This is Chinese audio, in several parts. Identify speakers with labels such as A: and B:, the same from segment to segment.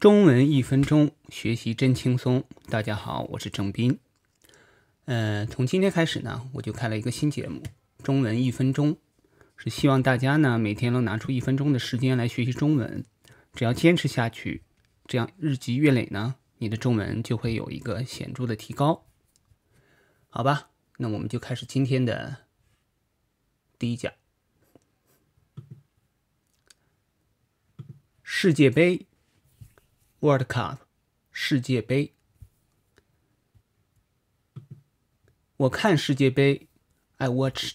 A: 中文一分钟学习真轻松。大家好，我是郑斌。呃，从今天开始呢，我就开了一个新节目《中文一分钟》，是希望大家呢每天能拿出一分钟的时间来学习中文。只要坚持下去，这样日积月累呢，你的中文就会有一个显著的提高。好吧，那我们就开始今天的第一讲——世界杯。World Cup，世界杯。我看世界杯，I watch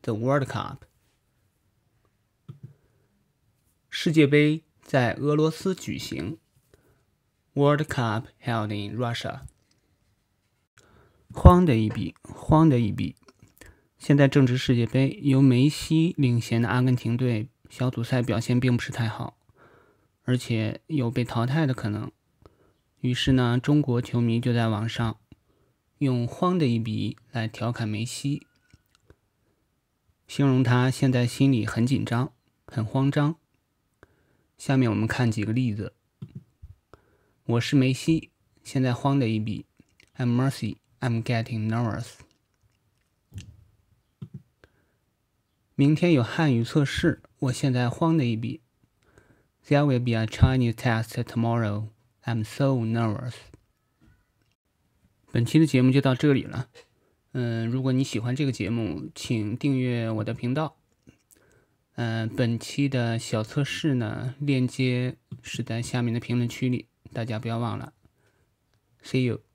A: the World Cup。世界杯在俄罗斯举行，World Cup held in Russia。慌的一笔，慌的一笔。现在正值世界杯，由梅西领衔的阿根廷队小组赛表现并不是太好。而且有被淘汰的可能，于是呢，中国球迷就在网上用“慌”的一笔来调侃梅西，形容他现在心里很紧张、很慌张。下面我们看几个例子：我是梅西，现在慌的一笔。I'm Mercy, I'm getting nervous。明天有汉语测试，我现在慌的一笔。There will be a Chinese test tomorrow. I'm so nervous. 本期的节目就到这里了。嗯，如果你喜欢这个节目，请订阅我的频道。嗯，本期的小测试呢，链接是在下面的评论区里，大家不要忘了。See you.